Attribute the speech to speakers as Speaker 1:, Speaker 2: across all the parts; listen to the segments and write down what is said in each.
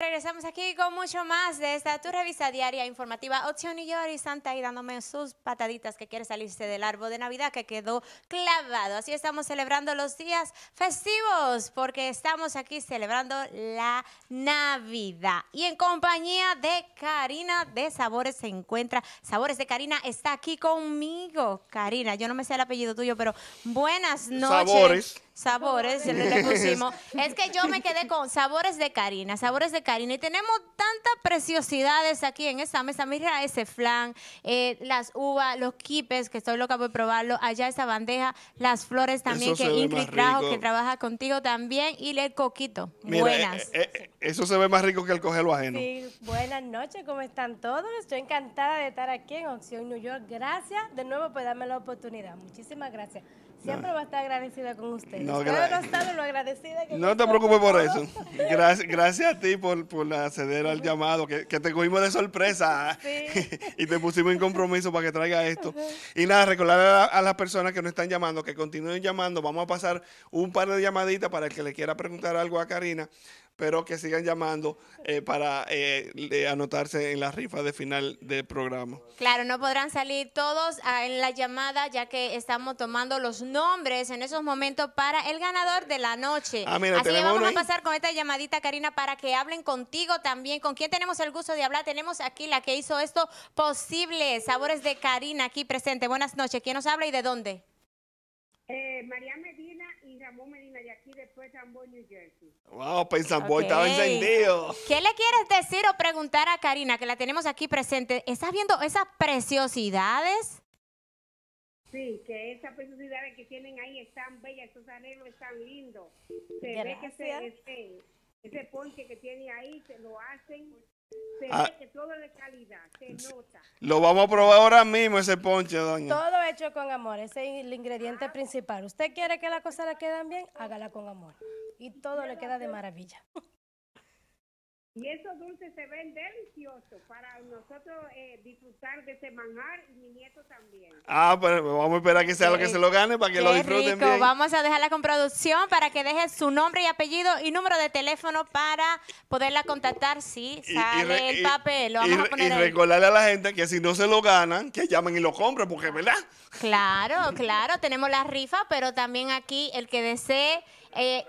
Speaker 1: Regresamos aquí con mucho más de esta tu revista diaria informativa Opción y Yori Santa y dándome sus pataditas que quiere salirse del árbol de Navidad que quedó clavado. Así estamos celebrando los días festivos porque estamos aquí celebrando la Navidad. Y en compañía de Karina de Sabores se encuentra. Sabores de Karina está aquí conmigo. Karina, yo no me sé el apellido tuyo, pero buenas noches. Sabores. Sabores, le pusimos. Es que yo me quedé con sabores de Karina, sabores de Karina. Y tenemos tantas preciosidades aquí en esta mesa. Mira ese flan, eh, las uvas, los quipes, que estoy loca por probarlo. Allá esa bandeja, las flores también que Ingrid
Speaker 2: trajo, que
Speaker 3: trabaja contigo también. Y le coquito.
Speaker 2: buenas. Eh, eh, eso se ve más rico que el cogerlo ajeno.
Speaker 3: buenas noches, ¿cómo están todos? Estoy encantada de estar aquí en Opción New York. Gracias de nuevo por darme la oportunidad. Muchísimas gracias. Siempre va a estar agradecida con
Speaker 2: ustedes. No, te preocupes por eso. Gracias, gracias a ti por, por acceder al llamado, que, te cogimos de sorpresa y te pusimos en compromiso para que traiga esto. Y nada, recordar a, a, las personas que nos están llamando que continúen llamando. Vamos a pasar un par de llamaditas para el que le quiera preguntar algo a Karina pero que sigan llamando eh, para eh, anotarse en la rifa de final del programa.
Speaker 1: Claro, no podrán salir todos ah, en la llamada ya que estamos tomando los nombres en esos momentos para el ganador de la noche. Ah, Así que vamos a pasar con esta llamadita, Karina, para que hablen contigo también. ¿Con quién tenemos el gusto de hablar? Tenemos aquí la que hizo esto posible, Sabores de Karina, aquí presente. Buenas noches. ¿Quién nos habla y de dónde? Eh, María
Speaker 3: Ramón Medina de aquí después Samboy, New Jersey.
Speaker 2: Wow, pues Samboy okay. estaba encendido. ¿Qué
Speaker 1: le quieres decir o preguntar a Karina, que la tenemos aquí presente? ¿Estás viendo esas preciosidades? Sí, que esas preciosidades que tienen ahí están bellas, esos arreglos están lindos. Se ve que se, ese, ese ponche que tiene ahí se
Speaker 3: lo hacen se ah. ve que todo es de calidad, se
Speaker 2: nota. Lo vamos a probar ahora mismo ese ponche, doña.
Speaker 3: Todo hecho con amor, ese es el ingrediente ah, principal. Usted quiere que las cosas le queden bien, hágala con amor. Y todo le queda de maravilla. Y esos dulces se ven deliciosos para nosotros eh, disfrutar de ese manjar y mi nieto
Speaker 2: también. Ah, pues vamos a esperar que sea lo que se lo gane para que lo lo disfruten rico. Vamos a dejarla
Speaker 1: con producción para que deje su nombre y apellido y número de teléfono para poderla contactar sí, sale el papel. Lo vamos y, a poner
Speaker 2: recordarle a la gente que si no se lo ganan, que llamen y lo compren, porque ¿verdad?
Speaker 1: Claro, claro, tenemos la rifa, pero también aquí el que desee... Eh,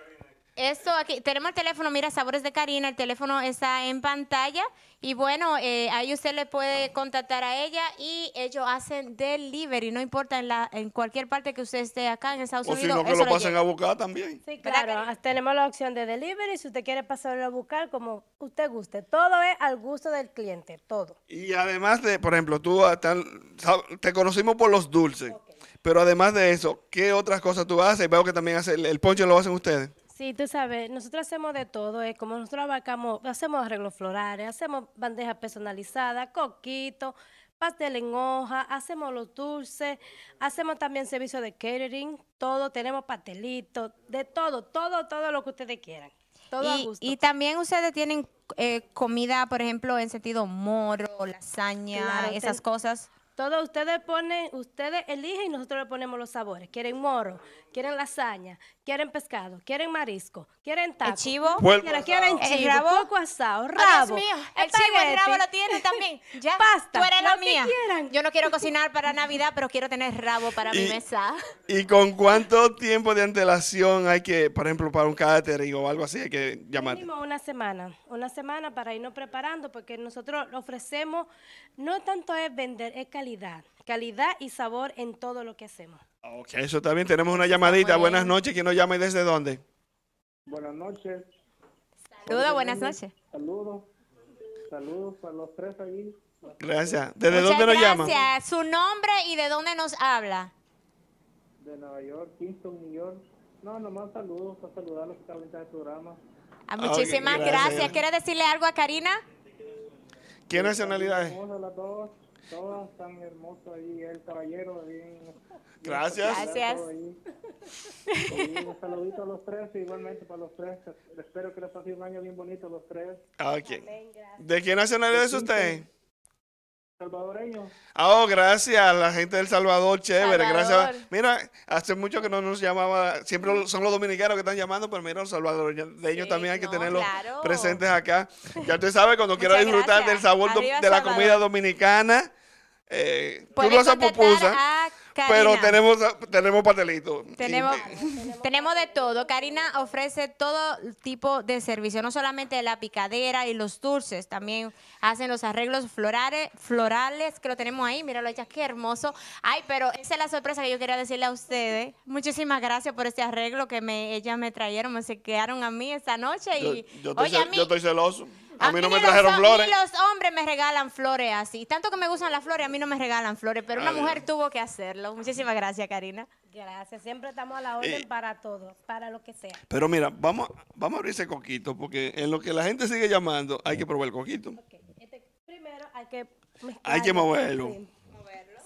Speaker 1: eso aquí, tenemos el teléfono, mira, Sabores de Karina, el teléfono está en pantalla y bueno, eh, ahí usted le puede contactar a ella y ellos hacen delivery, no importa en, la, en cualquier parte que usted esté acá en Estados Unidos. O si no, que lo, pasen a
Speaker 2: buscar también.
Speaker 3: Sí, claro, tenemos la opción de delivery, si usted quiere pasarlo a buscar como usted guste, todo es al gusto del cliente, todo.
Speaker 2: Y además de, por ejemplo, tú ah, te conocimos por los dulces. Pero además de eso, ¿qué otras cosas tú haces? Veo que también hace, el ponche lo hacen ustedes.
Speaker 3: Sí, tú sabes, nosotros hacemos de todo, es eh, como nosotros abarcamos, hacemos arreglos florales, hacemos bandejas personalizadas, coquito, pastel en hoja, hacemos los dulces, hacemos también servicio de catering, todo, tenemos pastelitos, de todo, todo, todo lo que ustedes quieran. Todo y, y también ustedes tienen eh, comida, por ejemplo, en sentido moro, lasaña, esas cosas. Todo ustedes ponen, ustedes eligen y nosotros le ponemos los sabores. Quieren moro, quieren lasaña, quieren pescado, quieren marisco, quieren taco. ¿El chivo? Quieren, oh, chivo, el rabo. rabo. Dios el, chivo, el rabo lo tienen también. Ya, Pasta, Yo no quiero
Speaker 1: cocinar para Navidad, pero quiero tener rabo para mi mesa.
Speaker 2: ¿Y con cuánto tiempo de antelación hay que, por ejemplo, para un catering o algo así, hay que llamar? Tenemos
Speaker 3: una semana. Una semana para irnos preparando, porque nosotros ofrecemos, no tanto es vender, es calidad calidad y sabor en todo lo que hacemos. Ok,
Speaker 2: eso también tenemos una llamadita. Buenas noches, ¿quién nos llama y desde dónde? Buenas
Speaker 3: noches. Saludos, buenas noches. Saludos.
Speaker 2: Saludos a los tres ahí. Gracias. ¿Desde dónde nos llama?
Speaker 1: Gracias. Su nombre y de dónde nos habla.
Speaker 2: De Nueva York, Kingston, New York.
Speaker 1: No, nomás saludos para saludar a los que están en el programa. Ah, muchísimas gracias. gracias. ¿Quieres decirle algo a Karina?
Speaker 2: ¿Qué nacionalidad es?
Speaker 1: Todas tan hermosas
Speaker 2: ahí, el caballero.
Speaker 1: Gracias. Gracias.
Speaker 2: un a los tres, igualmente para los tres. Espero que les pase un año bien bonito a los tres. Ah, okay. ¿De qué nacionalidad es usted? Salvadoreño. Oh, gracias, la gente del Salvador, chévere, gracias. Mira, hace mucho que no nos llamaba, siempre son los dominicanos que están llamando, pero mira, los salvadoreños de también hay que tenerlos presentes acá. Ya usted sabe, cuando quiera disfrutar del sabor de la comida dominicana, eh, tú no haces pupusa,
Speaker 1: pero tenemos,
Speaker 2: tenemos Tenemos,
Speaker 1: tenemos de todo. Karina ofrece todo tipo de servicio, no solamente la picadera y los dulces, también hacen los arreglos florales, florales que lo tenemos ahí. Míralo, ya qué hermoso. Ay, pero esa es la sorpresa que yo quería decirle a ustedes. Muchísimas gracias por este arreglo que me, ellas me trajeron, me se quedaron a mí esta noche. Y, yo estoy
Speaker 2: celoso. A mí no me trajeron los, flores.
Speaker 1: los hombres me regalan flores así. Tanto que me gustan las flores, a mí no me regalan flores, pero una mujer tuvo que hacerlo. Muchísimas gracias, Karina.
Speaker 3: Gracias, siempre estamos a la
Speaker 1: orden
Speaker 2: eh.
Speaker 3: para todo, para lo que sea.
Speaker 2: Pero mira, vamos, vamos a abrir ese coquito, porque en lo que la gente sigue llamando, hay que probar el coquito. Okay.
Speaker 3: Este, primero hay que Hay que moverlo.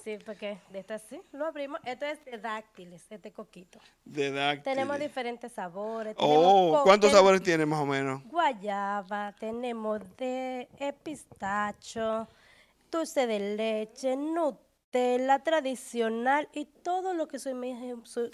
Speaker 3: Sí, porque de esta sí, lo abrimos. Esto es de dáctiles, este coquito.
Speaker 2: De dáctiles. Tenemos
Speaker 3: diferentes sabores. Oh, ¿cuántos sabores
Speaker 2: tiene más o menos?
Speaker 3: Guayaba, tenemos de pistacho, dulce de leche, nut la tradicional y todo lo que su,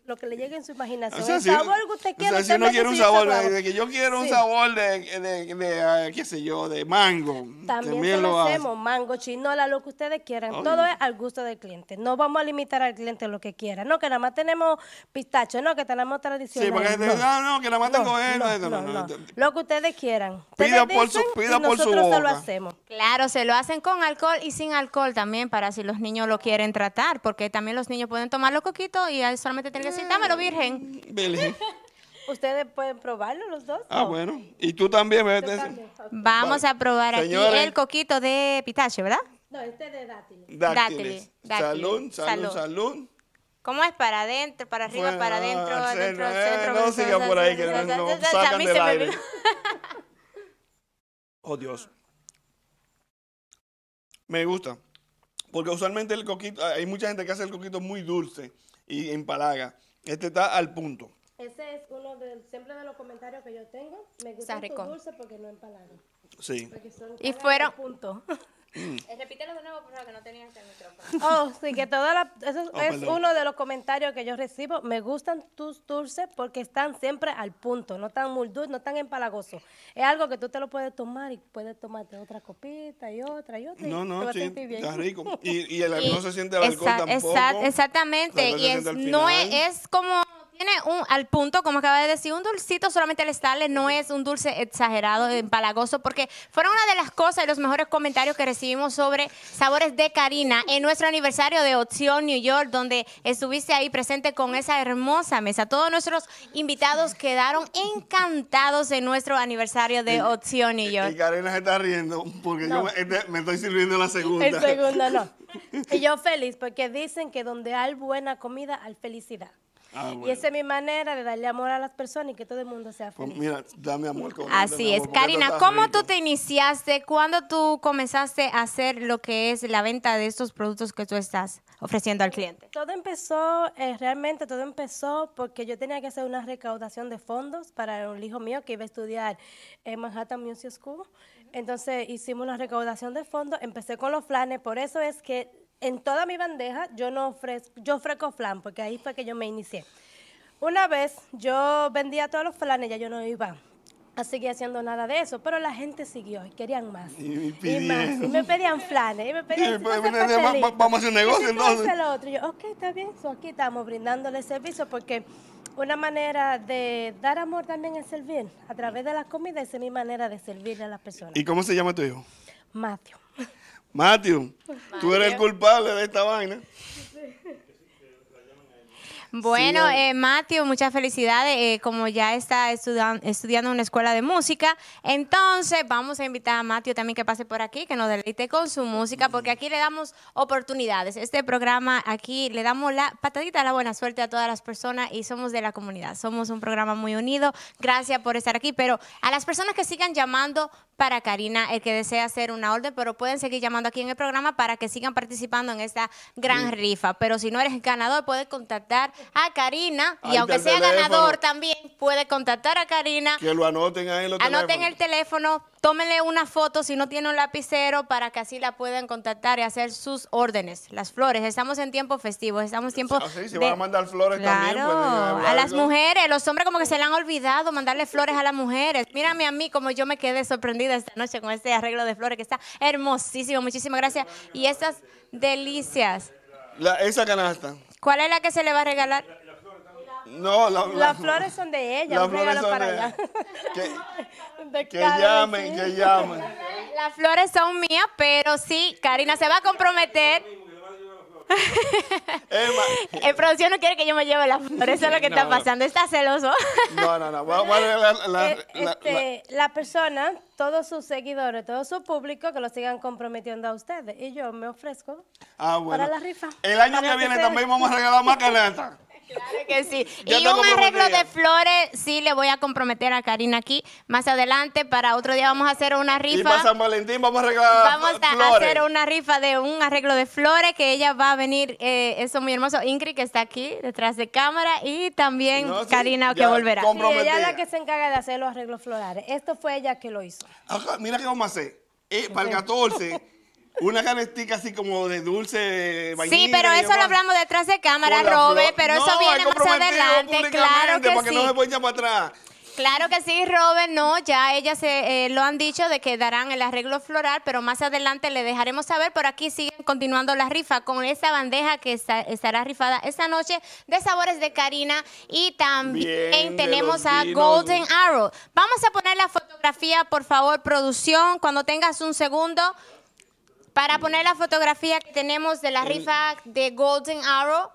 Speaker 3: lo que le llegue en su imaginación. si sabor que usted quiere. quiere un sabor, yo quiero un
Speaker 2: sabor de, eh, qué sé yo, de mango. También, lo, hacemos,
Speaker 3: mango, chinola, lo que ustedes quieran. Todo es al gusto del cliente. No vamos a limitar al cliente lo que quiera. No, que nada más tenemos pistacho, no, que tenemos tradicional. Sí, no, ah, no, que nada más tengo lo que ustedes quieran. Pida por su, pida boca.
Speaker 1: se lo hacemos. Claro, se lo hacen con alcohol y sin alcohol también para si los niños lo quieren quieren tratar, porque también los niños pueden tomar los coquitos y solamente tienen que decir, dámelo mm, virgen.
Speaker 3: ¿Ustedes pueden probarlo los dos? Ah,
Speaker 2: bueno. Y tú también, Vamos a
Speaker 1: probar aquí el coquito de pitache, ¿verdad? No, este es de
Speaker 2: dátiles. Dátiles. Salud, salud, salud.
Speaker 1: ¿Cómo es? Para adentro, para arriba, para adentro, adentro, ah, centro. No siga por ahí que no, sacan del aire.
Speaker 2: oh, Dios. Me gusta. Porque usualmente el coquito, hay mucha gente que hace el coquito muy dulce y empalaga. Este está al punto.
Speaker 3: Ese es uno de, siempre de los comentarios que yo tengo. Me gusta el dulce porque no empalaga.
Speaker 2: Sí. Porque son y fueron,
Speaker 3: punto. Mm. Eh, repítelo de nuevo, por favor, que no tenías el micrófono. Oh, sí, que todo eso ah, es uno de los comentarios que yo recibo. Me gustan tus dulces porque están siempre al punto, no tan muy dulces, no tan empalagosos. Es algo que tú te lo puedes tomar y puedes tomarte otra copita y otra y otra. No, no, sí, está rico.
Speaker 2: Y, y el, y, no se siente el alcohol tampoco. exactamente, y es, no
Speaker 3: es como tiene un, al punto,
Speaker 1: como acaba de decir, un dulcito solamente el estarle no es un dulce exagerado, empalagoso, porque fueron una de las cosas y los mejores comentarios que recibimos sobre sabores de Karina en nuestro aniversario de Opción New York, donde estuviste ahí presente con esa hermosa mesa. Todos nuestros invitados quedaron encantados en nuestro aniversario de Opción New York. Y,
Speaker 2: Karina se está riendo porque yo este, me, estoy sirviendo la segunda. El segundo no.
Speaker 3: Y yo feliz porque dicen que donde hay buena comida hay felicidad. Ah, y esa es mi manera de darle amor a las personas y que todo el mundo sea pues
Speaker 2: feliz. mira, dame amor. Con Así es. Karina, ¿cómo
Speaker 3: tú te iniciaste?
Speaker 1: ¿Cuándo tú comenzaste a hacer lo que es la venta de estos productos que tú estás ofreciendo al cliente?
Speaker 3: Todo empezó, eh, realmente todo empezó porque yo tenía que hacer una recaudación de fondos para un hijo mío que iba a estudiar en Manhattan Music School. Entonces hicimos una recaudación de fondos, empecé con los flanes, por eso es que en toda mi bandeja yo no ofrezco, yo ofrezco flan, porque ahí fue que yo me inicié. Una vez yo vendía todos los flanes, ya yo no iba a seguir haciendo nada de eso, pero la gente siguió y querían más.
Speaker 2: Y me pedían, y me
Speaker 3: pedían flanes, y me pedían... vamos a hacer un negocio Lo otro. Y yo, ok, está bien, aquí estamos brindándole servicio porque una manera de dar amor también es servir. A través de la comida, esa es mi manera de servirle a las personas. ¿Y cómo
Speaker 2: se llama tu hijo? Mateo. Matthew, tú eres el culpable de esta vaina.
Speaker 1: Bueno, sí, eh, muchas felicidades. Eh, como ya está estudiando, en una escuela de música, entonces vamos a invitar a Matthew también que pase por aquí, que nos deleite con su música, porque aquí le damos oportunidades. Este programa aquí le damos la patadita, la buena suerte a todas las personas y somos de la comunidad. Somos un programa muy unido. Gracias por estar aquí, pero a las personas que sigan llamando para Karina, el que desea hacer una orden, pero pueden seguir llamando aquí en el programa para que sigan participando en esta gran rifa. Pero si no eres ganador, puedes contactar a Karina y aunque sea ganador también puede contactar a Karina. Que
Speaker 2: lo anoten ahí en los Anoten el
Speaker 1: teléfono, tómenle una foto si no tiene un lapicero para que así la puedan contactar y hacer sus órdenes. Las flores, estamos en tiempo festivo, estamos en tiempo ah, sí, si van a
Speaker 2: mandar flores también. a las
Speaker 1: mujeres, los hombres como que se le han olvidado mandarle flores a las mujeres. Mírame a mí como yo me quedé sorprendida esta noche con este arreglo de flores que está hermosísimo. Muchísimas gracias. Y estas delicias.
Speaker 2: La, esa canasta.
Speaker 1: ¿Cuál es la que se le va a regalar?
Speaker 2: No, las flores
Speaker 1: son de ella. Las flores son de ella. Que, llamen,
Speaker 2: que llamen.
Speaker 1: Las flores son mías, pero sí, Karina se va a comprometer En El producción no quiere que yo me lleve la flor. Eso es lo que está pasando. Está celoso.
Speaker 2: No, no, no. Eh, este,
Speaker 3: la, persona, todos sus seguidores, todo su público que lo sigan comprometiendo a ustedes. Y yo me ofrezco
Speaker 2: ah, para la
Speaker 3: rifa. El año que, viene también vamos a regalar más canastas. y un arreglo de flores,
Speaker 1: sí, le voy a comprometer a Karina aquí. Más adelante, para otro día vamos a hacer una rifa.
Speaker 2: vamos a hacer
Speaker 1: una rifa de un arreglo de flores que ella va a venir, eh, eso muy hermoso, Ingrid, que está aquí detrás de cámara, y también Karina, que volverá.
Speaker 2: ella es la que
Speaker 3: se encarga de hacer los arreglos florales. Esto fue ella que lo hizo.
Speaker 2: mira qué vamos a hacer. Eh, para el 14... Una canestica así como de dulce, vainilla. Sí, pero eso lo hablamos
Speaker 1: detrás de cámara, Robert, pero eso viene más adelante, claro que sí. no para atrás. Claro que sí, Robert, no, ya ellas se eh, lo han dicho de que darán el arreglo floral, pero más adelante le dejaremos saber. Por aquí siguen continuando la rifa con esa bandeja que estará rifada esta noche de sabores de Karina y también tenemos a Golden Arrow. Vamos a poner la fotografía, por favor, producción, cuando tengas un segundo. Para poner la fotografía que tenemos de la rifa de Golden Arrow.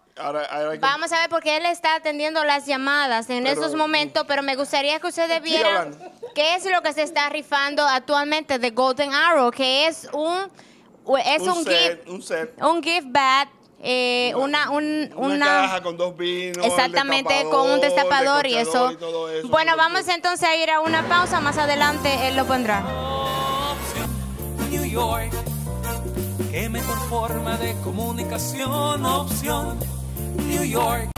Speaker 1: Vamos a ver porque él está atendiendo las llamadas en estos momentos, pero me gustaría que ustedes vieran qué es lo que se está rifando actualmente de Golden Arrow, que es un es un, gift un, gift bag eh, una, una, caja
Speaker 2: con dos vinos.
Speaker 1: Exactamente, con un destapador y eso. bueno, vamos entonces a ir a una pausa. Más adelante él lo pondrá.
Speaker 3: M mejor forma de comunicación? Opción New York.